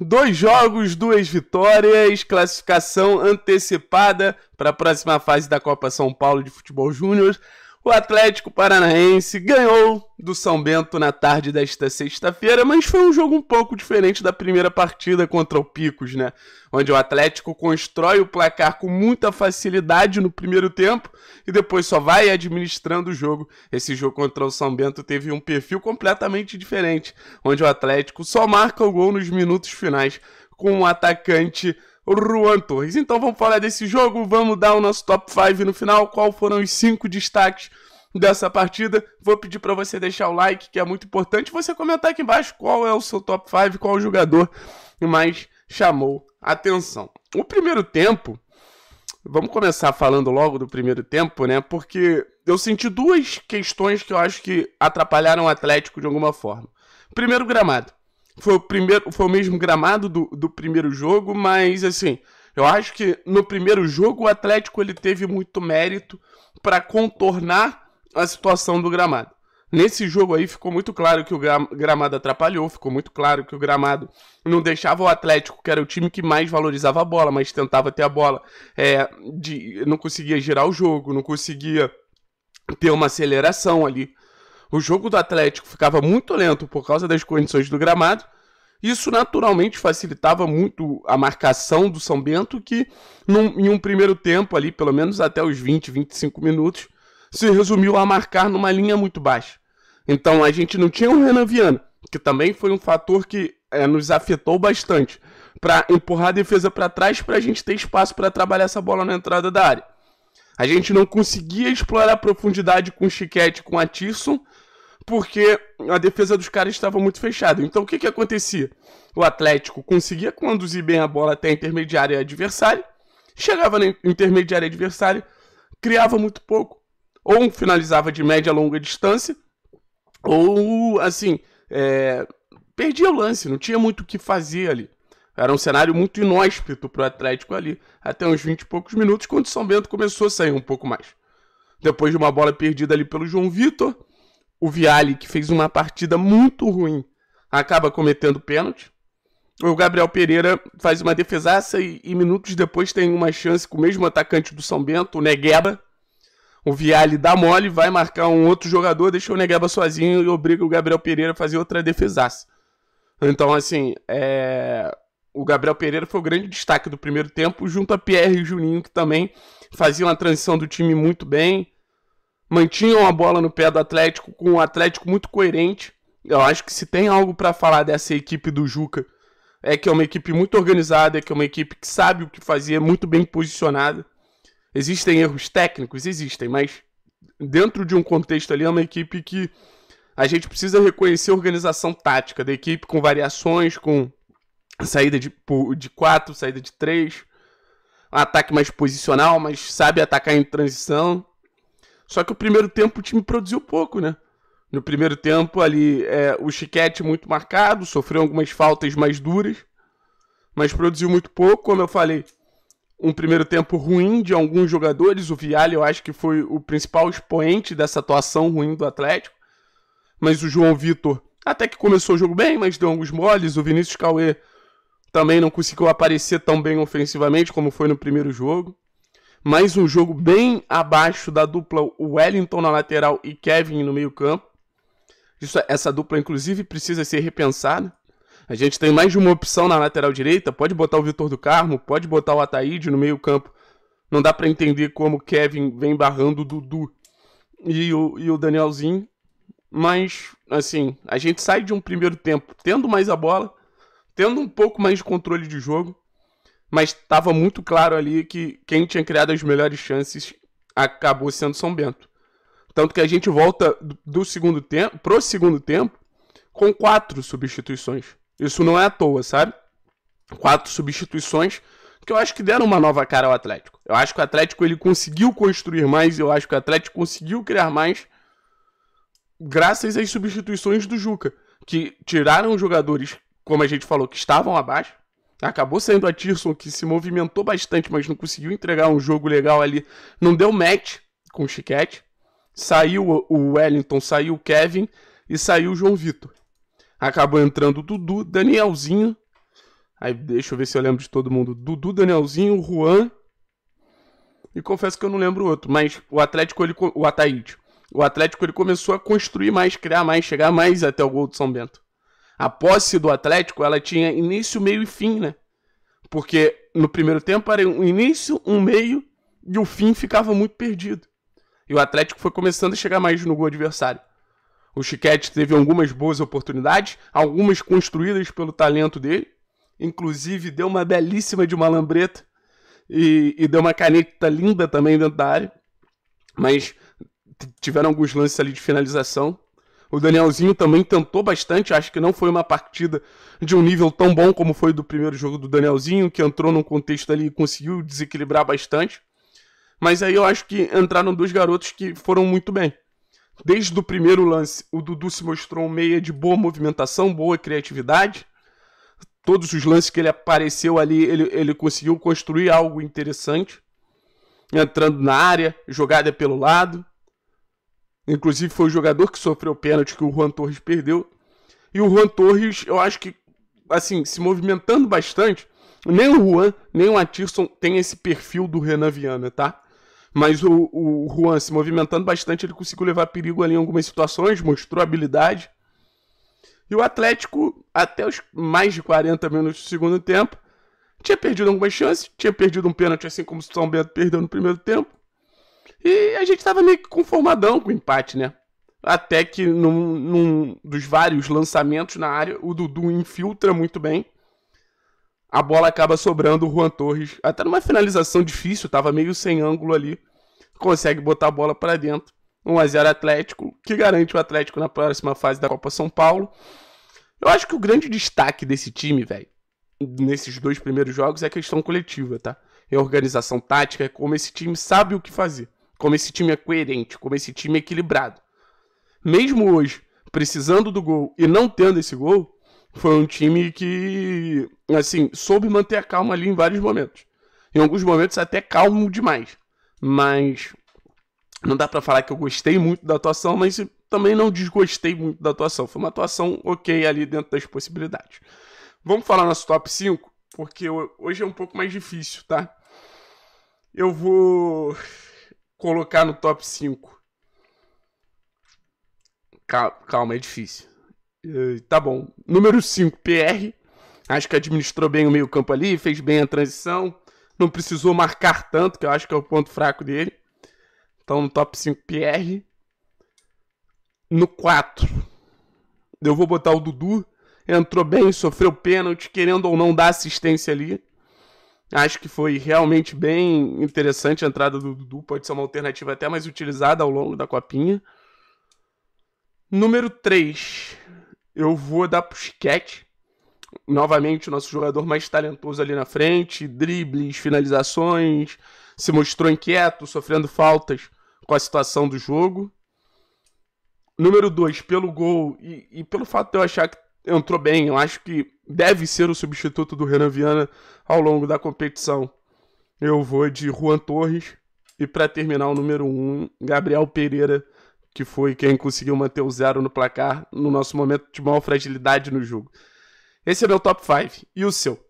Dois jogos, duas vitórias, classificação antecipada para a próxima fase da Copa São Paulo de Futebol Júnior. O Atlético Paranaense ganhou do São Bento na tarde desta sexta-feira, mas foi um jogo um pouco diferente da primeira partida contra o Picos, né? Onde o Atlético constrói o placar com muita facilidade no primeiro tempo e depois só vai administrando o jogo. Esse jogo contra o São Bento teve um perfil completamente diferente, onde o Atlético só marca o gol nos minutos finais com o um atacante Juan Torres. Então vamos falar desse jogo, vamos dar o nosso top 5 no final, qual foram os cinco destaques dessa partida. Vou pedir para você deixar o like, que é muito importante, você comentar aqui embaixo qual é o seu top 5, qual o jogador mais chamou atenção. O primeiro tempo, vamos começar falando logo do primeiro tempo, né? Porque eu senti duas questões que eu acho que atrapalharam o Atlético de alguma forma. Primeiro, gramado. Foi o primeiro, foi o mesmo gramado do, do primeiro jogo, mas assim, eu acho que no primeiro jogo o Atlético ele teve muito mérito para contornar a situação do gramado. Nesse jogo aí ficou muito claro que o gramado atrapalhou, ficou muito claro que o gramado não deixava o Atlético, que era o time que mais valorizava a bola, mas tentava ter a bola, é, de, não conseguia girar o jogo, não conseguia ter uma aceleração ali o jogo do Atlético ficava muito lento por causa das condições do gramado. Isso naturalmente facilitava muito a marcação do São Bento, que num, em um primeiro tempo ali, pelo menos até os 20, 25 minutos, se resumiu a marcar numa linha muito baixa. Então a gente não tinha o Renan Viana, que também foi um fator que é, nos afetou bastante, para empurrar a defesa para trás para a gente ter espaço para trabalhar essa bola na entrada da área. A gente não conseguia explorar a profundidade com o Chiquete, com o Atisson, porque a defesa dos caras estava muito fechada. Então o que, que acontecia? O Atlético conseguia conduzir bem a bola até a intermediária adversária, chegava na intermediária adversária, criava muito pouco, ou finalizava de média a longa distância, ou assim, é, perdia o lance, não tinha muito o que fazer ali. Era um cenário muito inóspito para o Atlético ali, até uns 20 e poucos minutos, quando o São Bento começou a sair um pouco mais. Depois de uma bola perdida ali pelo João Vitor, o Viale, que fez uma partida muito ruim, acaba cometendo pênalti. O Gabriel Pereira faz uma defesaça e, e, minutos depois tem uma chance com o mesmo atacante do São Bento, o Negueba. O Viale dá mole, vai marcar um outro jogador, deixa o Negueba sozinho e obriga o Gabriel Pereira a fazer outra defesaça. Então, assim, é... o Gabriel Pereira foi o grande destaque do primeiro tempo, junto a Pierre e Juninho, que também faziam a transição do time muito bem mantinham a bola no pé do Atlético, com um Atlético muito coerente. Eu acho que se tem algo para falar dessa equipe do Juca, é que é uma equipe muito organizada, é que é uma equipe que sabe o que fazer, é muito bem posicionada. Existem erros técnicos, existem, mas dentro de um contexto ali é uma equipe que a gente precisa reconhecer a organização tática da equipe com variações, com saída de, de quatro, saída de três, um ataque mais posicional, mas sabe atacar em transição. Só que o primeiro tempo o time produziu pouco, né? No primeiro tempo ali, é, o Chiquete muito marcado, sofreu algumas faltas mais duras, mas produziu muito pouco, como eu falei. Um primeiro tempo ruim de alguns jogadores, o Vialha eu acho que foi o principal expoente dessa atuação ruim do Atlético. Mas o João Vitor até que começou o jogo bem, mas deu alguns moles. O Vinícius Cauê também não conseguiu aparecer tão bem ofensivamente como foi no primeiro jogo mais um jogo bem abaixo da dupla Wellington na lateral e Kevin no meio-campo. Essa dupla, inclusive, precisa ser repensada. A gente tem mais de uma opção na lateral direita. Pode botar o Vitor do Carmo, pode botar o Ataíde no meio-campo. Não dá para entender como o Kevin vem barrando o Dudu e o, e o Danielzinho. Mas, assim, a gente sai de um primeiro tempo tendo mais a bola, tendo um pouco mais de controle de jogo mas estava muito claro ali que quem tinha criado as melhores chances acabou sendo São Bento. Tanto que a gente volta do segundo tempo pro segundo tempo com quatro substituições. Isso não é à toa, sabe? Quatro substituições que eu acho que deram uma nova cara ao Atlético. Eu acho que o Atlético ele conseguiu construir mais, eu acho que o Atlético conseguiu criar mais graças às substituições do Juca, que tiraram jogadores, como a gente falou, que estavam abaixo Acabou saindo a Tirson, que se movimentou bastante, mas não conseguiu entregar um jogo legal ali. Não deu match com o Chiquete. Saiu o Wellington, saiu o Kevin e saiu o João Vitor. Acabou entrando o Dudu, Danielzinho. Aí deixa eu ver se eu lembro de todo mundo. Dudu, Danielzinho, Juan. E confesso que eu não lembro o outro, mas o Atlético, ele, o Ataíde. O Atlético ele começou a construir mais, criar mais, chegar mais até o gol do São Bento a posse do Atlético ela tinha início, meio e fim, né? Porque no primeiro tempo era um início, um meio e o fim ficava muito perdido. E o Atlético foi começando a chegar mais no gol adversário. O Chiquete teve algumas boas oportunidades, algumas construídas pelo talento dele. Inclusive deu uma belíssima de uma lambreta e, e deu uma caneta linda também dentro da área. Mas tiveram alguns lances ali de finalização o Danielzinho também tentou bastante, acho que não foi uma partida de um nível tão bom como foi do primeiro jogo do Danielzinho, que entrou num contexto ali e conseguiu desequilibrar bastante. Mas aí eu acho que entraram dois garotos que foram muito bem. Desde o primeiro lance, o Dudu se mostrou um meia de boa movimentação, boa criatividade. Todos os lances que ele apareceu ali, ele, ele conseguiu construir algo interessante. Entrando na área, jogada pelo lado, Inclusive foi o jogador que sofreu o pênalti que o Juan Torres perdeu. E o Juan Torres, eu acho que, assim, se movimentando bastante, nem o Juan, nem o Atirson tem esse perfil do Renan Viana, tá? Mas o, o Juan se movimentando bastante, ele conseguiu levar perigo ali em algumas situações, mostrou habilidade. E o Atlético, até os mais de 40 minutos do segundo tempo, tinha perdido algumas chances, tinha perdido um pênalti, assim como o São Bento perdeu no primeiro tempo. E a gente tava meio que conformadão com o empate, né? Até que num, num dos vários lançamentos na área, o Dudu infiltra muito bem. A bola acaba sobrando o Juan Torres. Até numa finalização difícil, tava meio sem ângulo ali. Consegue botar a bola para dentro. 1x0 Atlético, que garante o Atlético na próxima fase da Copa São Paulo. Eu acho que o grande destaque desse time, velho, nesses dois primeiros jogos é a questão coletiva, tá? É a organização tática, é como esse time sabe o que fazer como esse time é coerente, como esse time é equilibrado. Mesmo hoje, precisando do gol e não tendo esse gol, foi um time que, assim, soube manter a calma ali em vários momentos. Em alguns momentos até calmo demais. Mas não dá para falar que eu gostei muito da atuação, mas também não desgostei muito da atuação. Foi uma atuação ok ali dentro das possibilidades. Vamos falar nosso top 5, porque hoje é um pouco mais difícil, tá? Eu vou colocar no top 5. Calma, é difícil. Tá bom. Número 5, PR. Acho que administrou bem o meio-campo ali, fez bem a transição. Não precisou marcar tanto, que eu acho que é o ponto fraco dele. Então, no top 5, PR. No 4, eu vou botar o Dudu. Entrou bem, sofreu pênalti, querendo ou não dar assistência ali. Acho que foi realmente bem interessante a entrada do Dudu, pode ser uma alternativa até mais utilizada ao longo da copinha. Número 3, eu vou dar pro Chiquete. Novamente, o nosso jogador mais talentoso ali na frente, dribles, finalizações, se mostrou inquieto, sofrendo faltas com a situação do jogo. Número 2, pelo gol e, e, pelo fato de eu achar que entrou bem, eu acho que deve ser o substituto do Renan Viana ao longo da competição. Eu vou de Juan Torres e para terminar o número 1, um, Gabriel Pereira, que foi quem conseguiu manter o zero no placar no nosso momento de maior fragilidade no jogo. Esse é meu top 5 e o seu?